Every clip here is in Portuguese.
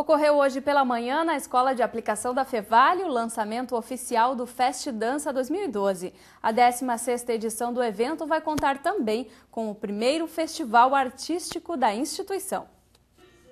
Ocorreu hoje pela manhã na Escola de Aplicação da Fevale o lançamento oficial do Fest Dança 2012. A 16ª edição do evento vai contar também com o primeiro festival artístico da instituição.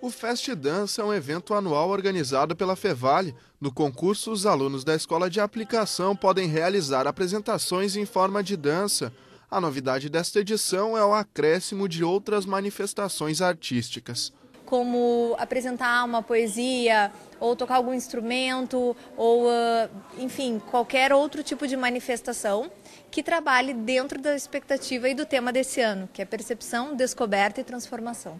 O Fest Dança é um evento anual organizado pela Fevale. No concurso, os alunos da Escola de Aplicação podem realizar apresentações em forma de dança. A novidade desta edição é o acréscimo de outras manifestações artísticas como apresentar uma poesia, ou tocar algum instrumento, ou uh, enfim, qualquer outro tipo de manifestação que trabalhe dentro da expectativa e do tema desse ano, que é percepção, descoberta e transformação.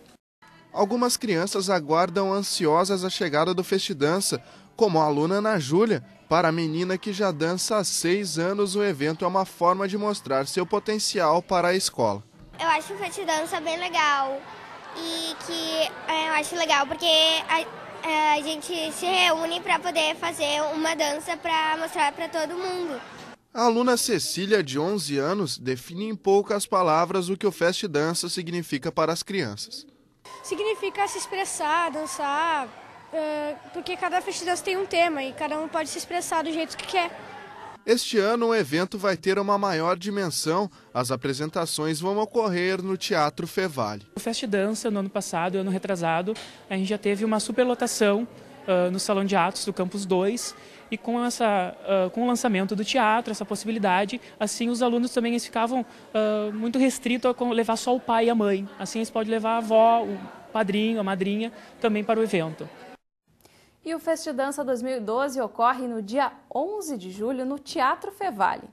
Algumas crianças aguardam ansiosas a chegada do Festidança, como a aluna Ana Júlia. Para a menina que já dança há seis anos, o evento é uma forma de mostrar seu potencial para a escola. Eu acho o Festidança bem legal e que é, eu acho legal porque a, é, a gente se reúne para poder fazer uma dança para mostrar para todo mundo. A aluna Cecília, de 11 anos, define em poucas palavras o que o Fest Dança significa para as crianças. Significa se expressar, dançar, porque cada Fest Dança tem um tema e cada um pode se expressar do jeito que quer. Este ano o evento vai ter uma maior dimensão. As apresentações vão ocorrer no Teatro Fevale. O Fest Dança, no ano passado, ano retrasado, a gente já teve uma superlotação uh, no Salão de Atos do Campus 2. E com, essa, uh, com o lançamento do teatro, essa possibilidade, assim os alunos também eles ficavam uh, muito restritos a levar só o pai e a mãe. Assim eles podem levar a avó, o padrinho, a madrinha também para o evento. E o Festidança 2012 ocorre no dia 11 de julho no Teatro Fevale.